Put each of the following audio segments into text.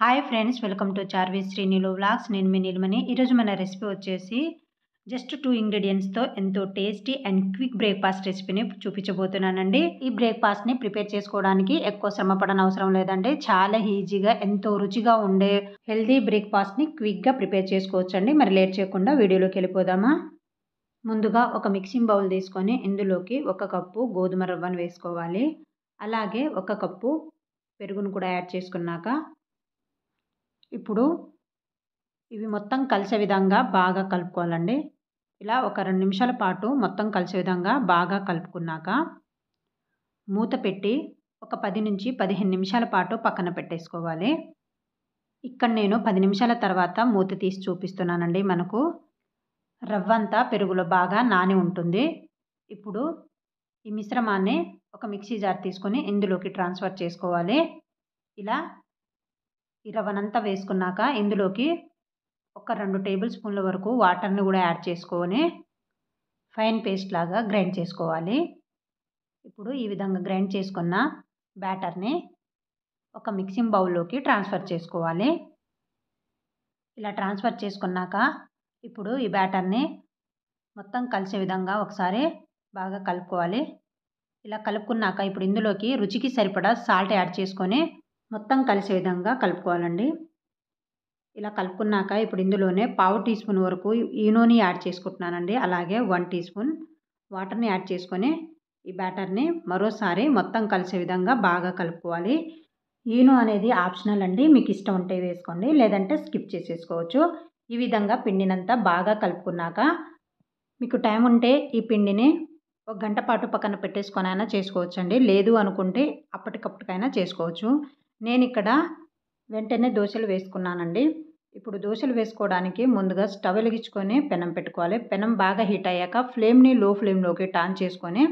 hi friends welcome to Charvi Srinilu vlogs నేను మీ నిల్మని ఈరోజు మన రెసిపీ వచ్చేసి జస్ట్ టూ ఇంగ్రీడియంట్స్తో ఎంతో టేస్టీ అండ్ క్విక్ బ్రేక్ఫాస్ట్ రెసిపీని చూపించబోతున్నానండి ఈ బ్రేక్ఫాస్ట్ని ప్రిపేర్ చేసుకోవడానికి ఎక్కువ శ్రమ అవసరం లేదండి చాలా ఈజీగా ఎంతో రుచిగా ఉండే హెల్దీ బ్రేక్ఫాస్ట్ని క్విక్గా ప్రిపేర్ చేసుకోవచ్చండి మరి లేట్ చేయకుండా వీడియోలోకి వెళ్ళిపోదామా ముందుగా ఒక మిక్సింగ్ బౌల్ తీసుకొని ఇందులోకి ఒక కప్పు గోధుమ రవ్వను వేసుకోవాలి అలాగే ఒక కప్పు పెరుగును కూడా యాడ్ చేసుకున్నాక ఇప్పుడు ఇవి మొత్తం కలిసే విధంగా బాగా కలుపుకోవాలండి ఇలా ఒక రెండు నిమిషాల పాటు మొత్తం కలిసే విధంగా బాగా కలుపుకున్నాక మూత పెట్టి ఒక పది నుంచి పదిహేను నిమిషాల పాటు పక్కన పెట్టేసుకోవాలి ఇక్కడ నేను పది నిమిషాల తర్వాత మూత తీసి చూపిస్తున్నానండి మనకు రవ్వ అంతా పెరుగులో బాగా నాని ఉంటుంది ఇప్పుడు ఈ మిశ్రమాన్ని ఒక మిక్సీ జార్ తీసుకొని ఇందులోకి ట్రాన్స్ఫర్ చేసుకోవాలి ఇలా రవ్వనంతా వేసుకున్నాక ఇందులోకి ఒక రెండు టేబుల్ స్పూన్ల వరకు వాటర్ని కూడా యాడ్ చేసుకొని ఫైన్ పేస్ట్ లాగా గ్రైండ్ చేసుకోవాలి ఇప్పుడు ఈ విధంగా గ్రైండ్ చేసుకున్న బ్యాటర్ని ఒక మిక్సింగ్ బౌల్లోకి ట్రాన్స్ఫర్ చేసుకోవాలి ఇలా ట్రాన్స్ఫర్ చేసుకున్నాక ఇప్పుడు ఈ బ్యాటర్ని మొత్తం కలిసే విధంగా ఒకసారి బాగా కలుపుకోవాలి ఇలా కలుపుకున్నాక ఇప్పుడు ఇందులోకి రుచికి సరిపడా సాల్ట్ యాడ్ చేసుకొని మొత్తం కలిసే విధంగా కలుపుకోవాలండి ఇలా కలుపుకున్నాక ఇప్పుడు ఇందులోనే పావు టీ స్పూన్ వరకు ఈ నూనె యాడ్ చేసుకుంటున్నానండి అలాగే వన్ టీ స్పూన్ వాటర్ని యాడ్ చేసుకొని ఈ బ్యాటర్ని మరోసారి మొత్తం కలిసే విధంగా బాగా కలుపుకోవాలి ఈను అనేది ఆప్షనల్ అండి మీకు ఇష్టం ఉంటే వేసుకోండి లేదంటే స్కిప్ చేసేసుకోవచ్చు ఈ విధంగా పిండినంతా బాగా కలుపుకున్నాక మీకు టైం ఉంటే ఈ పిండిని ఒక గంట పాటు పక్కన పెట్టేసుకొని అయినా చేసుకోవచ్చండి లేదు అనుకుంటే అప్పటికప్పటికైనా చేసుకోవచ్చు నేను ఇక్కడ వెంటనే దోశలు వేసుకున్నానండి ఇప్పుడు దోశలు వేసుకోవడానికి ముందుగా స్టవ్ వెలిగించుకొని పెనం పెట్టుకోవాలి పెనం బాగా హీట్ అయ్యాక ఫ్లేమ్ని లో ఫ్లేమ్లోకి టాన్ చేసుకొని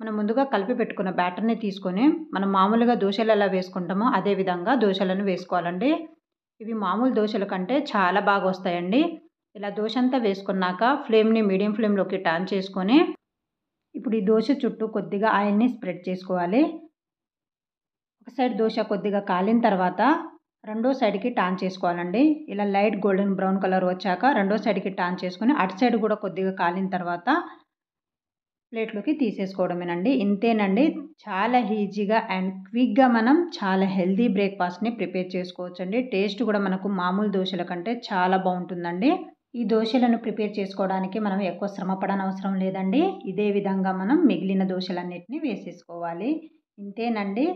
మనం ముందుగా కలిపి పెట్టుకున్న బ్యాటర్ని తీసుకొని మనం మామూలుగా దోశలు ఎలా వేసుకుంటామో అదేవిధంగా దోశలను వేసుకోవాలండి ఇవి మామూలు దోశల కంటే చాలా బాగా వస్తాయండి ఇలా దోశ అంతా వేసుకున్నాక ఫ్లేమ్ని మీడియం ఫ్లేమ్లోకి టాన్ చేసుకొని ఇప్పుడు ఈ దోశ చుట్టూ కొద్దిగా ఆయిల్ని స్ప్రెడ్ చేసుకోవాలి ఒక సైడ్ దోశ కొద్దిగా కాలిన తర్వాత రెండో సైడ్కి టాన్ చేసుకోవాలండి ఇలా లైట్ గోల్డెన్ బ్రౌన్ కలర్ వచ్చాక రెండో సైడ్కి టాన్ చేసుకుని అటు సైడ్ కూడా కొద్దిగా కాలిన తర్వాత ప్లేట్లోకి తీసేసుకోవడమేనండి ఇంతేనండి చాలా ఈజీగా అండ్ క్విక్గా మనం చాలా హెల్దీ బ్రేక్ఫాస్ట్ని ప్రిపేర్ చేసుకోవచ్చండి టేస్ట్ కూడా మనకు మామూలు దోశల కంటే చాలా బాగుంటుందండి ఈ దోశలను ప్రిపేర్ చేసుకోవడానికి మనం ఎక్కువ శ్రమ పడనవసరం లేదండి ఇదే విధంగా మనం మిగిలిన దోశలన్నిటిని వేసేసుకోవాలి ఇంతేనండి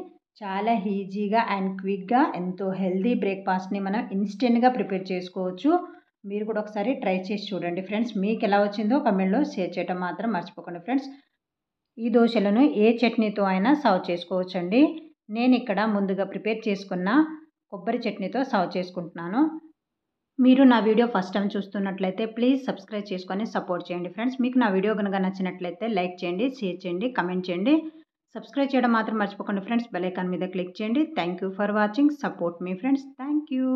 చాలా ఈజీగా అండ్ క్విక్గా ఎంతో హెల్దీ బ్రేక్ఫాస్ట్ని మనం ఇన్స్టెంట్గా ప్రిపేర్ చేసుకోవచ్చు మీరు కూడా ఒకసారి ట్రై చేసి చూడండి ఫ్రెండ్స్ మీకు ఎలా వచ్చిందో కమెంట్లో షేర్ చేయడం మాత్రం మర్చిపోకండి ఫ్రెండ్స్ ఈ దోశలను ఏ చట్నీతో అయినా సర్వ్ చేసుకోవచ్చండి నేను ఇక్కడ ముందుగా ప్రిపేర్ చేసుకున్న కొబ్బరి చట్నీతో సర్వ్ చేసుకుంటున్నాను మీరు నా వీడియో ఫస్ట్ టైం చూస్తున్నట్లయితే ప్లీజ్ సబ్స్క్రైబ్ చేసుకొని సపోర్ట్ చేయండి ఫ్రెండ్స్ మీకు నా వీడియో కనుక నచ్చినట్లయితే లైక్ చేయండి షేర్ చేయండి కమెంట్ చేయండి సబ్స్క్రైబ్ చేయడం మాత్రం మర్చిపోకండి ఫ్రెండ్స్ బెల్ ఐకాన్ మీద క్లిక్ చేయండి thank you for watching support మీ ఫ్రెండ్స్ థ్యాంక్ యూ